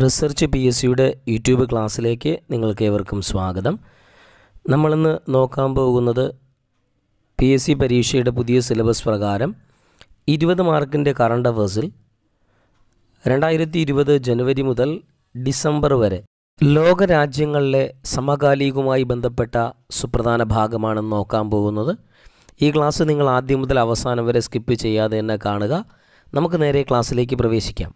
research P S സിയുടെ YouTube ക്ലാസ്സിലേക്ക് നിങ്ങൾക്ക് ഏവർക്കും സ്വാഗതം നമ്മളിന്ന് നോക്കാൻ പോകുന്നത് പി എസ് സി പരീക്ഷയുടെ പുതിയ സിലബസ് പ്രകാരം ഇരുപത് മാർക്കിൻ്റെ കറണ്ട് അഫേഴ്സിൽ രണ്ടായിരത്തി ഇരുപത് ജനുവരി മുതൽ ഡിസംബർ വരെ ലോകരാജ്യങ്ങളിലെ സമകാലികവുമായി ബന്ധപ്പെട്ട സുപ്രധാന ഭാഗമാണ് നോക്കാൻ പോകുന്നത് ഈ ക്ലാസ് നിങ്ങൾ ആദ്യം മുതൽ അവസാനം വരെ സ്കിപ്പ് ചെയ്യാതെ തന്നെ കാണുക നമുക്ക് നേരെ ക്ലാസ്സിലേക്ക് പ്രവേശിക്കാം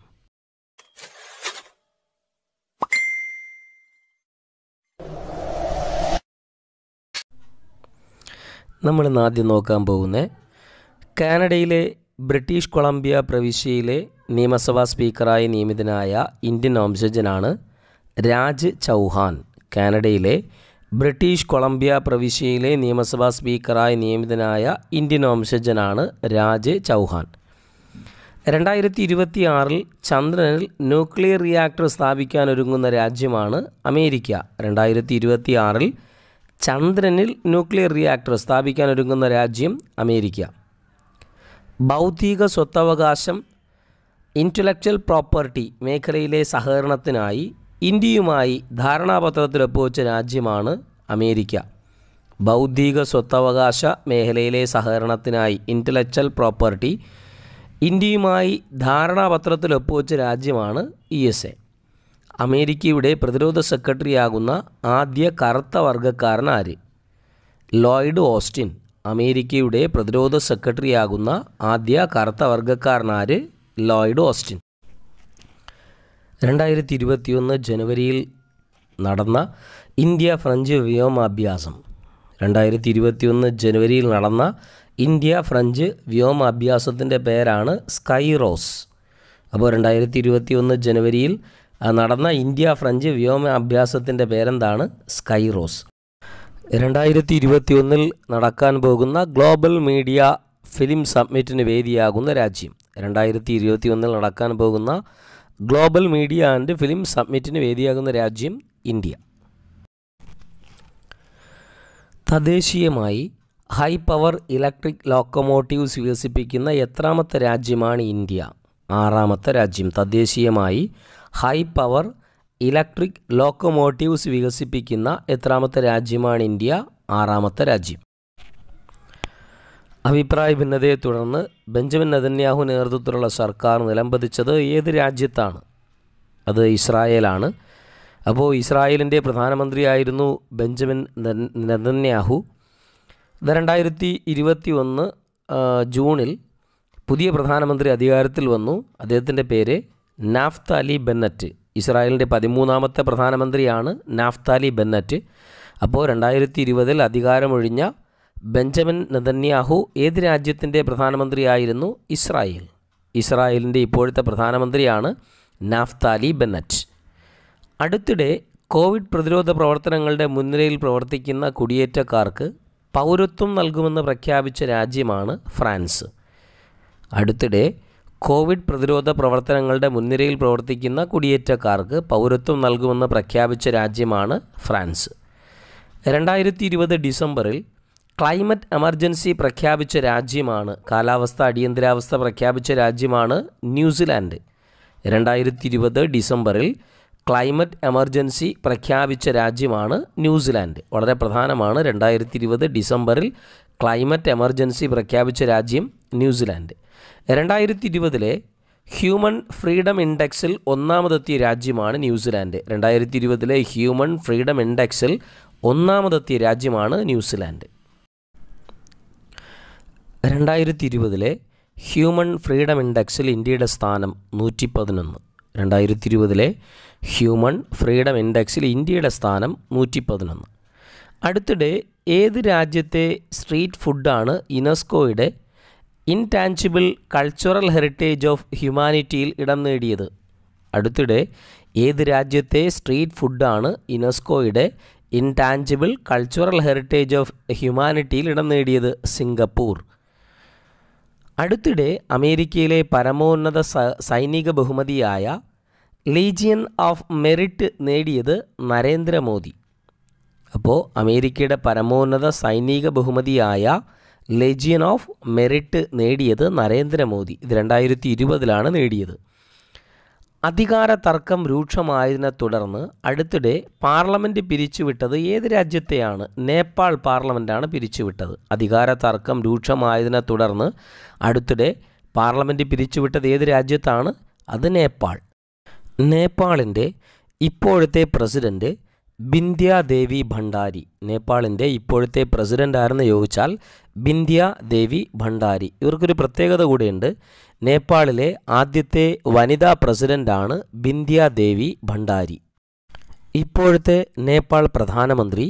നമ്മൾ ആദ്യം നോക്കാൻ പോകുന്നത് കാനഡയിലെ ബ്രിട്ടീഷ് കൊളംബിയ പ്രവിശ്യയിലെ നിയമസഭാ സ്പീക്കറായി നിയമിതനായ ഇന്ത്യൻ വംശജനാണ് രാജ് ചൗഹാൻ കാനഡയിലെ ബ്രിട്ടീഷ് കൊളംബിയ പ്രവിശ്യയിലെ നിയമസഭാ സ്പീക്കറായി നിയമിതനായ ഇന്ത്യൻ വംശജനാണ് രാജ് ചൗഹാൻ രണ്ടായിരത്തി ഇരുപത്തി ആറിൽ ചന്ദ്രനിൽ ന്യൂക്ലിയർ റിയാക്ടർ സ്ഥാപിക്കാനൊരുങ്ങുന്ന രാജ്യമാണ് അമേരിക്ക രണ്ടായിരത്തി ഇരുപത്തി ആറിൽ ചന്ദ്രനിൽ ന്യൂക്ലിയർ റിയാക്ടർ സ്ഥാപിക്കാൻ ഒരുങ്ങുന്ന രാജ്യം അമേരിക്ക ബൗദ്ധിക സ്വത്തവകാശം ഇൻ്റലക്ച്വൽ പ്രോപ്പർട്ടി മേഖലയിലെ സഹകരണത്തിനായി ഇന്ത്യയുമായി ധാരണാപത്രത്തിൽ ഒപ്പുവെച്ച രാജ്യമാണ് അമേരിക്ക ബൗദ്ധിക സ്വത്തവകാശ മേഖലയിലെ സഹകരണത്തിനായി ഇൻ്റലക്ച്വൽ പ്രോപ്പർട്ടി ഇന്ത്യയുമായി ധാരണാപത്രത്തിൽ ഒപ്പുവെച്ച രാജ്യമാണ് ഇ എസ് എ അമേരിക്കയുടെ പ്രതിരോധ സെക്രട്ടറിയാകുന്ന ആദ്യ കറുത്ത വർഗക്കാരൻ ആര് ലോയിഡ് ഓസ്റ്റിൻ അമേരിക്കയുടെ പ്രതിരോധ സെക്രട്ടറിയാകുന്ന ആദ്യ കറുത്ത വർഗ്ഗക്കാരൻ ആര് ലോയിഡ് ഓസ്റ്റിൻ രണ്ടായിരത്തി ഇരുപത്തിയൊന്ന് ജനുവരിയിൽ നടന്ന ഇന്ത്യ ഫ്രഞ്ച് വ്യോമാഭ്യാസം രണ്ടായിരത്തി ഇരുപത്തിയൊന്ന് ജനുവരിയിൽ നടന്ന ഇന്ത്യ ഫ്രഞ്ച് വ്യോമാഭ്യാസത്തിൻ്റെ പേരാണ് സ്കൈ റോസ് അപ്പോൾ രണ്ടായിരത്തി ഇരുപത്തിയൊന്ന് ജനുവരിയിൽ നടന്ന ഇന്ത്യ ഫ്രഞ്ച് വ്യോമ അഭ്യാസത്തിൻ്റെ പേരെന്താണ് സ്കൈ റോസ് രണ്ടായിരത്തി ഇരുപത്തിയൊന്നിൽ നടക്കാൻ പോകുന്ന ഗ്ലോബൽ മീഡിയ ഫിലിം സമ്മിറ്റിന് വേദിയാകുന്ന രാജ്യം രണ്ടായിരത്തി ഇരുപത്തിയൊന്നിൽ നടക്കാൻ പോകുന്ന ഗ്ലോബൽ മീഡിയ ആൻഡ് ഫിലിം സമ്മിറ്റിന് വേദിയാകുന്ന രാജ്യം ഇന്ത്യ തദ്ദേശീയമായി ഹൈ പവർ ഇലക്ട്രിക് ലോക്കോമോട്ടീവ്സ് വികസിപ്പിക്കുന്ന എത്രാമത്തെ രാജ്യമാണ് ഇന്ത്യ ആറാമത്തെ രാജ്യം തദ്ദേശീയമായി ഹൈ പവർ ഇലക്ട്രിക് ലോക്കോമോട്ടീവ്സ് വികസിപ്പിക്കുന്ന എത്രാമത്തെ രാജ്യമാണ് ഇന്ത്യ ആറാമത്തെ രാജ്യം അഭിപ്രായ ഭിന്നതയെ തുടർന്ന് ബെഞ്ചമിൻ നദന്യാഹു നേതൃത്വത്തിലുള്ള സർക്കാർ നിലംപതിച്ചത് ഏത് രാജ്യത്താണ് അത് ഇസ്രായേലാണ് അപ്പോൾ ഇസ്രായേലിൻ്റെ പ്രധാനമന്ത്രിയായിരുന്നു ബെഞ്ചമിൻ നെതന്യാഹു രണ്ടായിരത്തി ഇരുപത്തി ഒന്ന് ജൂണിൽ പുതിയ പ്രധാനമന്ത്രി അധികാരത്തിൽ വന്നു അദ്ദേഹത്തിൻ്റെ പേര് നാഫ്താലി ബെന്നറ്റ് ഇസ്രായേലിൻ്റെ പതിമൂന്നാമത്തെ പ്രധാനമന്ത്രിയാണ് നാഫ്താലി ബെന്നറ്റ് അപ്പോൾ രണ്ടായിരത്തി ഇരുപതിൽ അധികാരമൊഴിഞ്ഞ ബെഞ്ചമിൻ നെതന്യാഹു ഏത് രാജ്യത്തിൻ്റെ പ്രധാനമന്ത്രിയായിരുന്നു ഇസ്രായേൽ ഇസ്രായേലിൻ്റെ ഇപ്പോഴത്തെ പ്രധാനമന്ത്രിയാണ് നാഫ്താലി ബെന്നറ്റ് അടുത്തിടെ കോവിഡ് പ്രതിരോധ പ്രവർത്തനങ്ങളുടെ മുൻനിരയിൽ പ്രവർത്തിക്കുന്ന കുടിയേറ്റക്കാർക്ക് പൗരത്വം നൽകുമെന്ന് പ്രഖ്യാപിച്ച രാജ്യമാണ് ഫ്രാൻസ് അടുത്തിടെ കോവിഡ് പ്രതിരോധ പ്രവർത്തനങ്ങളുടെ മുൻനിരയിൽ പ്രവർത്തിക്കുന്ന കുടിയേറ്റക്കാർക്ക് പൗരത്വം നൽകുമെന്ന് പ്രഖ്യാപിച്ച രാജ്യമാണ് ഫ്രാൻസ് രണ്ടായിരത്തി ഇരുപത് ഡിസംബറിൽ ക്ലൈമറ്റ് എമർജൻസി പ്രഖ്യാപിച്ച രാജ്യമാണ് കാലാവസ്ഥ അടിയന്തരാവസ്ഥ പ്രഖ്യാപിച്ച രാജ്യമാണ് ന്യൂസിലാൻഡ് രണ്ടായിരത്തി ഇരുപത് ഡിസംബറിൽ ക്ലൈമറ്റ് എമർജൻസി പ്രഖ്യാപിച്ച രാജ്യമാണ് ന്യൂസിലാൻഡ് വളരെ പ്രധാനമാണ് രണ്ടായിരത്തി ഇരുപത് ഡിസംബറിൽ ക്ലൈമറ്റ് എമർജൻസി പ്രഖ്യാപിച്ച രാജ്യം ന്യൂസിലാൻഡ് രണ്ടായിരത്തി ഇരുപതിലെ ഹ്യൂമൻ ഫ്രീഡം ഇൻഡെക്സിൽ ഒന്നാമതെത്തിയ രാജ്യമാണ് ന്യൂസിലാൻഡ് രണ്ടായിരത്തി ഇരുപതിലെ ഹ്യൂമൻ ഫ്രീഡം ഇൻഡെക്സിൽ ഒന്നാമതെത്തിയ രാജ്യമാണ് ന്യൂസിലാൻഡ് രണ്ടായിരത്തി ഇരുപതിലെ ഹ്യൂമൻ ഫ്രീഡം ഇൻഡെക്സിൽ ഇന്ത്യയുടെ സ്ഥാനം നൂറ്റി പതിനൊന്ന് രണ്ടായിരത്തി ഇരുപതിലെ ഹ്യൂമൻ ഫ്രീഡം ഇൻഡെക്സിൽ ഇന്ത്യയുടെ സ്ഥാനം നൂറ്റി പതിനൊന്ന് അടുത്തിടെ ഏത് രാജ്യത്തെ സ്ട്രീറ്റ് ഫുഡാണ് യുനെസ്കോയുടെ ഇൻടാഞ്ചിബിൾ കൾച്ചറൽ ഹെറിറ്റേജ് ഓഫ് ഹ്യൂമാനിറ്റിയിൽ ഇടം നേടിയത് അടുത്തിടെ ഏത് രാജ്യത്തെ സ്ട്രീറ്റ് ഫുഡാണ് യുനെസ്കോയുടെ ഇൻടാഞ്ചിബിൾ കൾച്ചറൽ ഹെറിറ്റേജ് ഓഫ് ഹ്യൂമാനിറ്റിയിൽ ഇടം നേടിയത് സിംഗപ്പൂർ അടുത്തിടെ അമേരിക്കയിലെ പരമോന്നത സൈനിക ബഹുമതിയായ ലീജിയൻ ഓഫ് മെറിറ്റ് നേടിയത് നരേന്ദ്രമോദി അപ്പോൾ അമേരിക്കയുടെ പരമോന്നത സൈനിക ബഹുമതിയായ ലെജിയൻ ഓഫ് മെറിറ്റ് നേടിയത് നരേന്ദ്രമോദി ഇത് രണ്ടായിരത്തി ഇരുപതിലാണ് നേടിയത് അധികാര തർക്കം രൂക്ഷമായതിനെ തുടർന്ന് അടുത്തിടെ പാർലമെൻറ്റ് പിരിച്ചുവിട്ടത് ഏത് രാജ്യത്തെയാണ് നേപ്പാൾ പാർലമെൻറ്റാണ് പിരിച്ചുവിട്ടത് അധികാര തർക്കം രൂക്ഷമായതിനെ തുടർന്ന് അടുത്തിടെ പാർലമെൻറ്റ് പിരിച്ചുവിട്ടത് ഏത് രാജ്യത്താണ് അത് നേപ്പാൾ നേപ്പാളിൻ്റെ ഇപ്പോഴത്തെ പ്രസിഡൻറ്റ് ദേവി ഭണ്ഡാരി നേപ്പാളിൻ്റെ ഇപ്പോഴത്തെ പ്രസിഡൻ്റ് ആരെന്ന് ചോദിച്ചാൽ ദേവി ഭണ്ഡാരി ഇവർക്കൊരു പ്രത്യേകത കൂടിയുണ്ട് നേപ്പാളിലെ ആദ്യത്തെ വനിതാ പ്രസിഡൻ്റാണ് ദേവി ഭണ്ഡാരി ഇപ്പോഴത്തെ നേപ്പാൾ പ്രധാനമന്ത്രി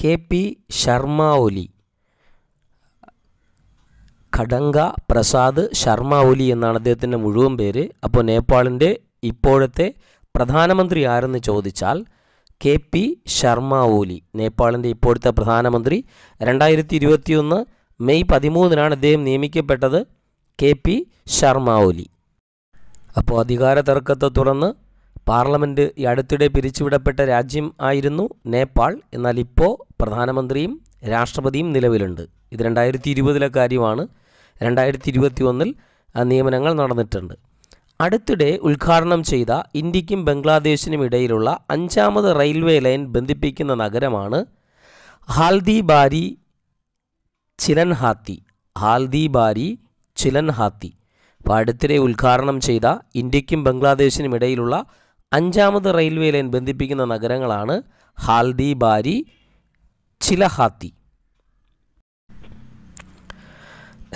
കെ പി ശർമ്മ ഒലി ഖടങ്ക പ്രസാദ് ശർമ്മ ഒലി എന്നാണ് അദ്ദേഹത്തിൻ്റെ മുഴുവൻ പേര് അപ്പോൾ നേപ്പാളിൻ്റെ ഇപ്പോഴത്തെ പ്രധാനമന്ത്രി ആരെന്ന് ചോദിച്ചാൽ കെ പി ശർമ്മ ഓലി നേപ്പാളിൻ്റെ ഇപ്പോഴത്തെ പ്രധാനമന്ത്രി രണ്ടായിരത്തി ഇരുപത്തിയൊന്ന് മെയ് പതിമൂന്നിനാണ് അദ്ദേഹം നിയമിക്കപ്പെട്ടത് കെ പി ശർമ്മ ഓലി അപ്പോൾ അധികാര തർക്കത്തെ തുടർന്ന് പാർലമെൻറ്റ് ഈ അടുത്തിടെ പിരിച്ചുവിടപ്പെട്ട രാജ്യം ആയിരുന്നു നേപ്പാൾ എന്നാൽ ഇപ്പോൾ പ്രധാനമന്ത്രിയും രാഷ്ട്രപതിയും നിലവിലുണ്ട് ഇത് രണ്ടായിരത്തി ഇരുപതിലെ കാര്യമാണ് രണ്ടായിരത്തി ഇരുപത്തി ഒന്നിൽ നിയമനങ്ങൾ നടന്നിട്ടുണ്ട് അടുത്തിടെ ഉദ്ഘാടനം ചെയ്ത ഇന്ത്യക്കും ബംഗ്ലാദേശിനും ഇടയിലുള്ള അഞ്ചാമത് റെയിൽവേ ലൈൻ ബന്ധിപ്പിക്കുന്ന നഗരമാണ് ഹാൽദിബാരി ചിലൻഹാത്തി ഹാൽദിബാരി ചിലൻഹാത്തി അപ്പോൾ അടുത്തിടെ ഉദ്ഘാടനം ചെയ്ത ഇന്ത്യക്കും ബംഗ്ലാദേശിനും ഇടയിലുള്ള അഞ്ചാമത് റെയിൽവേ ലൈൻ ബന്ധിപ്പിക്കുന്ന നഗരങ്ങളാണ് ഹാൽദിബാരി ചിലഹാത്തി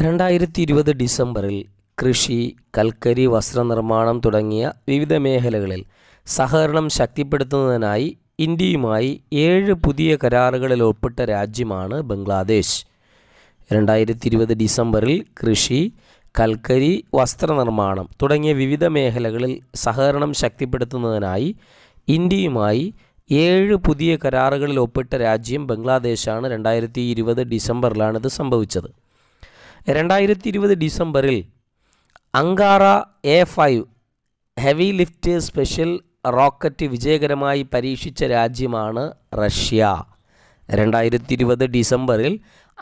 രണ്ടായിരത്തി ഇരുപത് ഡിസംബറിൽ കൃഷി കൽക്കരി വസ്ത്രനിർമ്മാണം തുടങ്ങിയ വിവിധ മേഖലകളിൽ സഹകരണം ശക്തിപ്പെടുത്തുന്നതിനായി ഇന്ത്യയുമായി ഏഴ് പുതിയ കരാറുകളിൽ ഉൾപ്പെട്ട രാജ്യമാണ് ബംഗ്ലാദേശ് രണ്ടായിരത്തി ഇരുപത് ഡിസംബറിൽ കൃഷി കൽക്കരി വസ്ത്രനിർമ്മാണം തുടങ്ങിയ വിവിധ മേഖലകളിൽ സഹകരണം ശക്തിപ്പെടുത്തുന്നതിനായി ഇന്ത്യയുമായി ഏഴ് പുതിയ കരാറുകളിൽ ഒപ്പിട്ട രാജ്യം ബംഗ്ലാദേശാണ് രണ്ടായിരത്തി ഇരുപത് ഡിസംബറിലാണിത് സംഭവിച്ചത് രണ്ടായിരത്തി ഇരുപത് ഡിസംബറിൽ Angara A five heavy lift special rocket വിജയകരമായി പരീക്ഷിച്ച രാജ്യമാണ് റഷ്യ രണ്ടായിരത്തി ഇരുപത് ഡിസംബറിൽ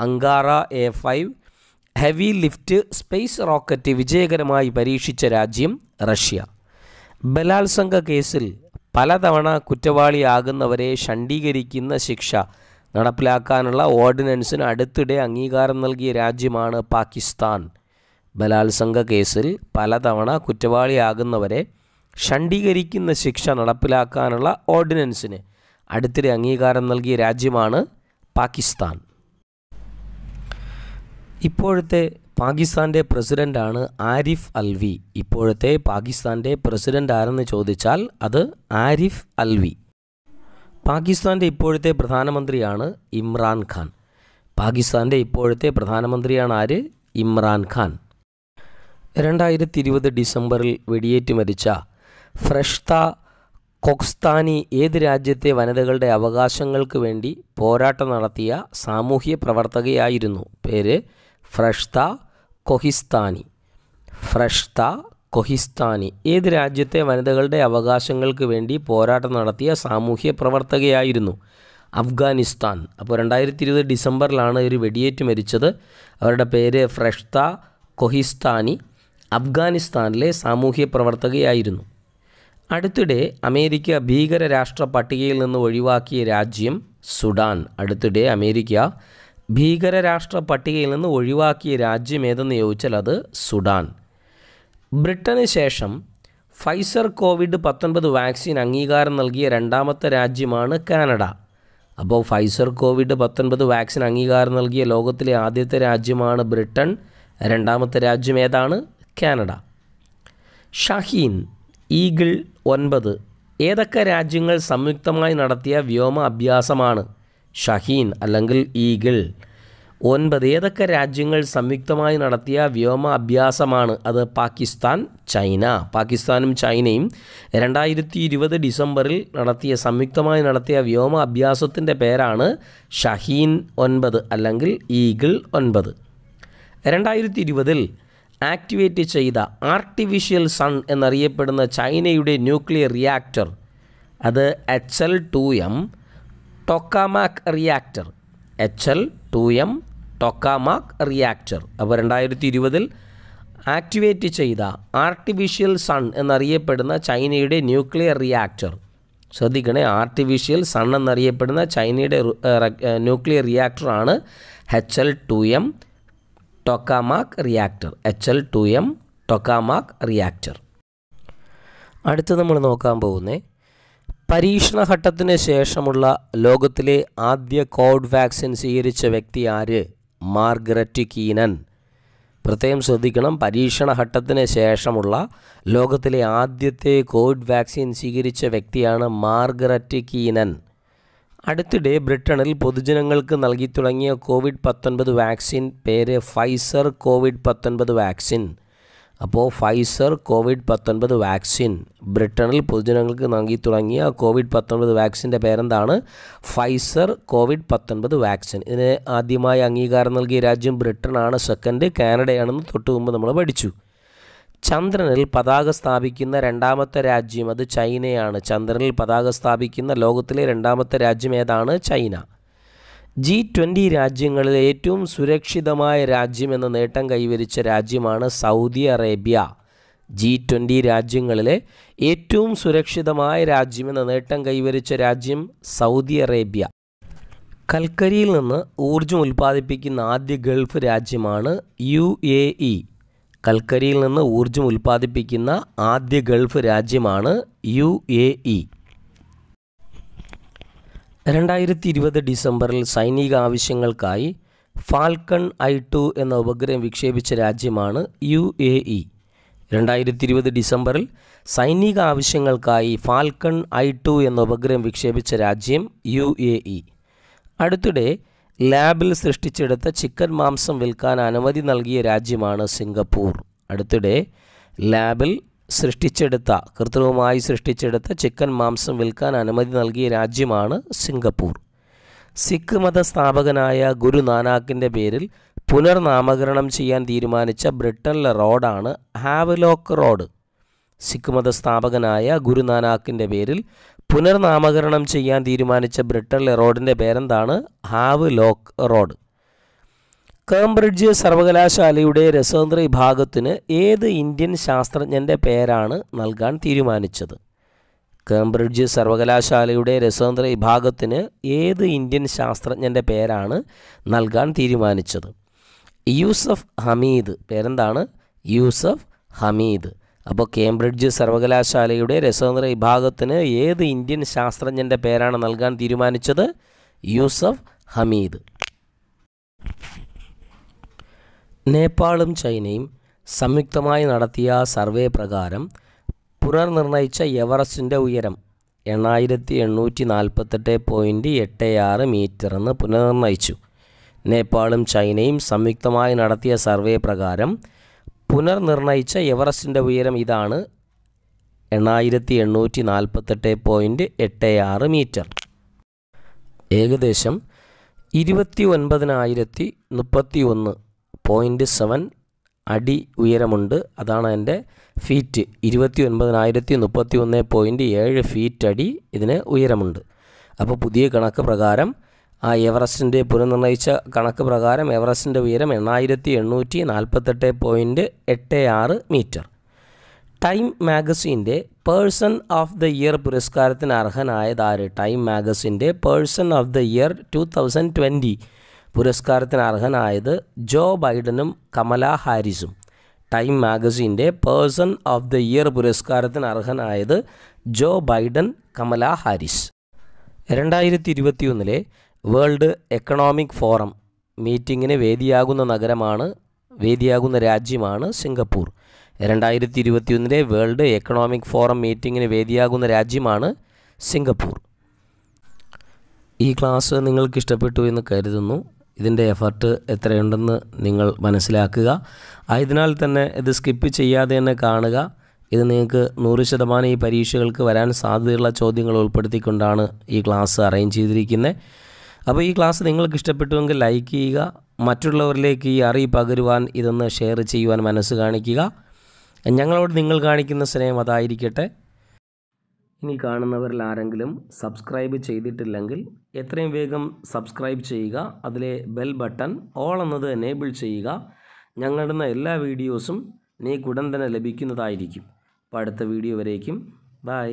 Angara A five heavy lift space rocket വിജയകരമായി പരീക്ഷിച്ച രാജ്യം റഷ്യ ബലാത്സംഗ കേസിൽ പലതവണ കുറ്റവാളിയാകുന്നവരെ ഷണ്ഡീകരിക്കുന്ന ശിക്ഷ നടപ്പിലാക്കാനുള്ള ഓർഡിനൻസിന് അടുത്തിടെ അംഗീകാരം നൽകിയ രാജ്യമാണ് പാകിസ്ഥാൻ ബലാത്സംഗ കേസിൽ പലതവണ കുറ്റവാളിയാകുന്നവരെ ഷണ്ഡീകരിക്കുന്ന ശിക്ഷ നടപ്പിലാക്കാനുള്ള ഓർഡിനൻസിന് അടുത്തിടെ അംഗീകാരം നൽകിയ രാജ്യമാണ് പാകിസ്ഥാൻ ഇപ്പോഴത്തെ പാകിസ്ഥാൻ്റെ പ്രസിഡൻ്റാണ് ആരിഫ് അൽവി ഇപ്പോഴത്തെ പാകിസ്ഥാൻ്റെ പ്രസിഡൻ്റ് ആരെന്ന് ചോദിച്ചാൽ അത് ആരിഫ് അൽവി പാകിസ്ഥാൻ്റെ ഇപ്പോഴത്തെ പ്രധാനമന്ത്രിയാണ് ഇമ്രാൻ ഖാൻ പാകിസ്ഥാൻ്റെ ഇപ്പോഴത്തെ പ്രധാനമന്ത്രിയാണ് ആര് ഇമ്രാൻ ഖാൻ രണ്ടായിരത്തി ഇരുപത് ഡിസംബറിൽ വെടിയേറ്റ് മരിച്ച ഫ്രഷ്ത കൊക്സ്താനി ഏത് രാജ്യത്തെ വനിതകളുടെ അവകാശങ്ങൾക്ക് വേണ്ടി പോരാട്ടം നടത്തിയ സാമൂഹ്യ പ്രവർത്തകയായിരുന്നു പേര് ഫ്രഷ്ത കൊഹിസ്ഥാനി ഫ്രഷ്ത കൊഹിസ്ഥാനി ഏത് രാജ്യത്തെ വനിതകളുടെ അവകാശങ്ങൾക്ക് വേണ്ടി പോരാട്ടം നടത്തിയ സാമൂഹ്യ പ്രവർത്തകയായിരുന്നു അഫ്ഗാനിസ്ഥാൻ അപ്പോൾ രണ്ടായിരത്തി ഇരുപത് ഡിസംബറിലാണ് ഒരു വെടിയേറ്റ് മരിച്ചത് അവരുടെ പേര് ഫ്രഷ്ത കൊഹിസ്ഥാനി അഫ്ഗാനിസ്ഥാനിലെ സാമൂഹ്യ പ്രവർത്തകയായിരുന്നു അടുത്തിടെ അമേരിക്ക ഭീകര രാഷ്ട്ര പട്ടികയിൽ നിന്ന് ഒഴിവാക്കിയ രാജ്യം സുഡാൻ അടുത്തിടെ അമേരിക്ക ഭീകര രാഷ്ട്ര പട്ടികയിൽ നിന്ന് ഒഴിവാക്കിയ രാജ്യം ഏതെന്ന് ചോദിച്ചാൽ അത് സുഡാൻ ബ്രിട്ടന് ശേഷം ഫൈസർ കോവിഡ് പത്തൊൻപത് വാക്സിൻ അംഗീകാരം നൽകിയ രണ്ടാമത്തെ രാജ്യമാണ് കാനഡ അപ്പോൾ ഫൈസർ കോവിഡ് പത്തൊൻപത് വാക്സിൻ അംഗീകാരം നൽകിയ ലോകത്തിലെ ആദ്യത്തെ രാജ്യമാണ് ബ്രിട്ടൻ രണ്ടാമത്തെ രാജ്യം ഏതാണ് കാനഡ ഷഹീൻ ഈഗിൾ ഒൻപത് ഏതൊക്കെ രാജ്യങ്ങൾ സംയുക്തമായി നടത്തിയ വ്യോമ അഭ്യാസമാണ് ഷഹീൻ അല്ലെങ്കിൽ ഈഗിൾ ഒൻപത് ഏതൊക്കെ രാജ്യങ്ങൾ സംയുക്തമായി നടത്തിയ വ്യോമ അഭ്യാസമാണ് അത് പാകിസ്ഥാൻ ചൈന പാകിസ്ഥാനും ചൈനയും രണ്ടായിരത്തി ഇരുപത് ഡിസംബറിൽ നടത്തിയ സംയുക്തമായി നടത്തിയ വ്യോമ അഭ്യാസത്തിൻ്റെ പേരാണ് ഷഹീൻ ഒൻപത് അല്ലെങ്കിൽ ഈഗിൾ ഒൻപത് രണ്ടായിരത്തി ഇരുപതിൽ ആക്ടിവേറ്റ് ചെയ്ത ആർട്ടിഫിഷ്യൽ സൺ എന്നറിയപ്പെടുന്ന ചൈനയുടെ ന്യൂക്ലിയർ റിയാക്ടർ അത് H L two M tokamak reactor H L two M tokamak reactor അപ്പോൾ രണ്ടായിരത്തി ഇരുപതിൽ ആക്ടിവേറ്റ് ചെയ്ത ആർട്ടിഫിഷ്യൽ സൺ എന്നറിയപ്പെടുന്ന ചൈനയുടെ ന്യൂക്ലിയർ റിയാക്ടർ ശ്രദ്ധിക്കണേ ആർട്ടിഫിഷ്യൽ സൺ എന്നറിയപ്പെടുന്ന ചൈനയുടെ ന്യൂക്ലിയർ റിയാക്ടറാണ് H L two M tokamak reactor H L two M tokamak reactor അടുത്ത് നമ്മൾ നോക്കാൻ പോകുന്നത് പരീക്ഷണഘട്ടത്തിന് ശേഷമുള്ള ലോകത്തിലെ ആദ്യ കോവിഡ് വാക്സിൻ സ്വീകരിച്ച വ്യക്തി ആര് മാർഗ്രറ്റ് കീനൻ പ്രത്യേകം ശ്രദ്ധിക്കണം പരീക്ഷണഘട്ടത്തിന് ശേഷമുള്ള ലോകത്തിലെ ആദ്യത്തെ കോവിഡ് വാക്സിൻ സ്വീകരിച്ച വ്യക്തിയാണ് മാർഗ്രറ്റ് കീനൻ അടുത്തിടെ ബ്രിട്ടണിൽ പൊതുജനങ്ങൾക്ക് നൽകി തുടങ്ങിയ കോവിഡ് പത്തൊൻപത് വാക്സിൻ പേര് ഫൈസർ കോവിഡ് പത്തൊൻപത് വാക്സിൻ അപ്പോൾ ഫൈസർ കോവിഡ് പത്തൊൻപത് വാക്സിൻ ബ്രിട്ടണിൽ പൊതുജനങ്ങൾക്ക് നൽകി തുടങ്ങിയ കോവിഡ് പത്തൊൻപത് വാക്സിൻ്റെ പേരെന്താണ് ഫൈസർ കോവിഡ് പത്തൊൻപത് വാക്സിൻ ഇതിന് ആദ്യമായി അംഗീകാരം നൽകിയ രാജ്യം ബ്രിട്ടനാണ് സെക്കൻഡ് കാനഡയാണെന്ന് തൊട്ട് മുമ്പ് നമ്മൾ പഠിച്ചു ചന്ദ്രനിൽ പതാക സ്ഥാപിക്കുന്ന രണ്ടാമത്തെ രാജ്യം അത് ചൈനയാണ് ചന്ദ്രനിൽ പതാക സ്ഥാപിക്കുന്ന ലോകത്തിലെ രണ്ടാമത്തെ രാജ്യം ഏതാണ് ചൈന ജി ട്വൻ്റി രാജ്യങ്ങളിൽ ഏറ്റവും സുരക്ഷിതമായ രാജ്യം എന്ന നേട്ടം കൈവരിച്ച രാജ്യമാണ് സൗദി അറേബ്യ ജി ട്വൻ്റി രാജ്യങ്ങളിലെ ഏറ്റവും സുരക്ഷിതമായ രാജ്യം എന്ന നേട്ടം കൈവരിച്ച രാജ്യം സൗദി അറേബ്യ കൽക്കരിയിൽ നിന്ന് ഊർജ്ജം ഉൽപ്പാദിപ്പിക്കുന്ന ആദ്യ ഗൾഫ് രാജ്യമാണ് യു എ ഇ കൽക്കരിയിൽ നിന്ന് ഊർജ്ജം ഉൽപ്പാദിപ്പിക്കുന്ന ആദ്യ ഗൾഫ് രാജ്യമാണ് യു എ ഇ രണ്ടായിരത്തി ഇരുപത് ഡിസംബറിൽ സൈനിക ആവശ്യങ്ങൾക്കായി ഫാൽക്കൺ ഐ ടു എന്ന ഉപഗ്രഹം വിക്ഷേപിച്ച രാജ്യമാണ് യു എ ഇ രണ്ടായിരത്തി ഇരുപത് ഡിസംബറിൽ സൈനിക ആവശ്യങ്ങൾക്കായി ഫാൽക്കൺ ഐ ടു എന്ന ഉപഗ്രഹം വിക്ഷേപിച്ച രാജ്യം യു എ ഇ അടുത്തിടെ ലാബിൽ സൃഷ്ടിച്ചെടുത്ത ചിക്കൻ മാംസം വിൽക്കാൻ അനുമതി നൽകിയ രാജ്യമാണ് സിംഗപ്പൂർ അടുത്തിടെ ലാബിൽ സൃഷ്ടിച്ചെടുത്ത കൃത്രിമമായി സൃഷ്ടിച്ചെടുത്ത ചിക്കൻ മാംസം വിൽക്കാൻ അനുമതി നൽകിയ രാജ്യമാണ് സിംഗപ്പൂർ സിഖ് മത സ്ഥാപകനായ ഗുരു നാനാക്കിൻ്റെ പേരിൽ പുനർനാമകരണം ചെയ്യാൻ തീരുമാനിച്ച ബ്രിട്ടനിലെ റോഡാണ് ഹാവലോക്ക് റോഡ് സിഖ് മത സ്ഥാപകനായ ഗുരു നാനാക്കിൻ്റെ പേരിൽ പുനർനാമകരണം ചെയ്യാൻ തീരുമാനിച്ച ബ്രിട്ടനിലെ റോഡിൻ്റെ പേരെന്താണ് ഹാവ് ലോക്ക് റോഡ് കേംബ്രിഡ്ജ് സർവകലാശാലയുടെ രസതന്ത്ര വിഭാഗത്തിന് ഏത് ഇന്ത്യൻ ശാസ്ത്രജ്ഞൻ്റെ പേരാണ് നൽകാൻ തീരുമാനിച്ചത് കേംബ്രിഡ്ജ് സർവകലാശാലയുടെ രസതന്ത്ര വിഭാഗത്തിന് ഏത് ഇന്ത്യൻ ശാസ്ത്രജ്ഞൻ്റെ പേരാണ് നൽകാൻ തീരുമാനിച്ചത് യൂസഫ് ഹമീദ് പേരെന്താണ് യൂസഫ് ഹമീദ് അപ്പോൾ കേംബ്രിഡ്ജ് സർവകലാശാലയുടെ രസതന്ത്ര വിഭാഗത്തിന് ഏത് ഇന്ത്യൻ ശാസ്ത്രജ്ഞൻ്റെ പേരാണ് നൽകാൻ തീരുമാനിച്ചത് യൂസഫ് ഹമീദ് നേപ്പാളും ചൈനയും സംയുക്തമായി നടത്തിയ സർവേ പ്രകാരം പുനർനിർണയിച്ച എവറസ്റ്റിൻ്റെ ഉയരം എണ്ണായിരത്തി എണ്ണൂറ്റി നാൽപ്പത്തെട്ട് പോയിൻറ്റ് എട്ട് ആറ് മീറ്റർ എന്ന് പുനർനിർണയിച്ചു നേപ്പാളും ചൈനയും സംയുക്തമായി നടത്തിയ സർവേ പ്രകാരം പുനർനിർണയിച്ച എവറസ്റ്റിൻ്റെ ഉയരം ഇതാണ് എണ്ണായിരത്തി എണ്ണൂറ്റി നാൽപ്പത്തെട്ട് പോയിൻറ്റ് എട്ട് ആറ് മീറ്റർ ഏകദേശം ഇരുപത്തി ഒൻപതിനായിരത്തി മുപ്പത്തി ഒന്ന് പോയിൻറ്റ് സെവൻ അടി ഉയരമുണ്ട് അതാണ് എൻ്റെ ഫീറ്റ് ഇരുപത്തി ഒൻപതിനായിരത്തി മുപ്പത്തി ഒന്ന് പോയിൻറ്റ് ഏഴ് ഫീറ്റ് അടി ഇതിന് ഉയരമുണ്ട് അപ്പോൾ പുതിയ കണക്ക് പ്രകാരം ആ എവറസ്റ്റിൻ്റെ പുനർനിർണയിച്ച കണക്ക് പ്രകാരം എവറസ്റ്റിൻ്റെ ഉയരം എണ്ണായിരത്തി എണ്ണൂറ്റി നാൽപ്പത്തെട്ട് പോയിൻറ്റ് എട്ട് ആറ് മീറ്റർ ടൈം മാഗസിൻ്റെ പേഴ്സൺ ഓഫ് ദ ഇയർ പുരസ്കാരത്തിന് അർഹനായതാര് ടൈം മാഗസിൻ്റെ person of the year two thousand twenty പുരസ്കാരത്തിന് അർഹനായത് ജോ ബൈഡനും കമല ഹാരിസും ടൈം മാഗസിൻ്റെ പേഴ്സൺ ഓഫ് ദ ഇയർ പുരസ്കാരത്തിന് അർഹനായത് ജോ ബൈഡൻ കമല ഹാരിസ് രണ്ടായിരത്തി ഇരുപത്തിയൊന്നിലെ വേൾഡ് എക്കണോമിക് ഫോറം മീറ്റിങ്ങിന് വേദിയാകുന്ന നഗരമാണ് വേദിയാകുന്ന രാജ്യമാണ് സിംഗപ്പൂർ രണ്ടായിരത്തി ഇരുപത്തിയൊന്നിലെ വേൾഡ് എക്കണോമിക് ഫോറം മീറ്റിങ്ങിന് വേദിയാകുന്ന രാജ്യമാണ് സിംഗപ്പൂർ ഈ ക്ലാസ് നിങ്ങൾക്ക് ഇഷ്ടപ്പെട്ടു എന്ന് കരുതുന്നു ഇതിൻ്റെ എഫർട്ട് എത്രയുണ്ടെന്ന് നിങ്ങൾ മനസ്സിലാക്കുക ആയതിനാൽ തന്നെ ഇത് സ്കിപ്പ് ചെയ്യാതെ തന്നെ കാണുക ഇത് നിങ്ങൾക്ക് നൂറ് ശതമാനം ഈ പരീക്ഷകൾക്ക് വരാൻ സാധ്യതയുള്ള ചോദ്യങ്ങൾ ഉൾപ്പെടുത്തിക്കൊണ്ടാണ് ഈ ക്ലാസ് അറേഞ്ച് ചെയ്തിരിക്കുന്നത് അപ്പോൾ ഈ ക്ലാസ് നിങ്ങൾക്ക് ഇഷ്ടപ്പെട്ടുവെങ്കിൽ ലൈക്ക് ചെയ്യുക മറ്റുള്ളവരിലേക്ക് ഈ അറിവ് പകരുവാൻ ഇതൊന്ന് ഷെയർ ചെയ്യുവാൻ മനസ്സ് കാണിക്കുക ഞങ്ങളോട് നിങ്ങൾ കാണിക്കുന്ന സ്നേഹം അതായിരിക്കട്ടെ ഇനി കാണുന്നവരിൽ ആരെങ്കിലും സബ്സ്ക്രൈബ് ചെയ്തിട്ടില്ലെങ്കിൽ എത്രയും വേഗം സബ്സ്ക്രൈബ് ചെയ്യുക അതിലെ ബെൽ ബട്ടൺ ഓൾ എന്നത് എനേബിൾ ചെയ്യുക ഞങ്ങളുടെ എല്ലാ വീഡിയോസും നീക്കുടൻ ഉടൻ തന്നെ ലഭിക്കുന്നതായിരിക്കും അപ്പോൾ അടുത്ത വീഡിയോ വരേക്കും ബൈ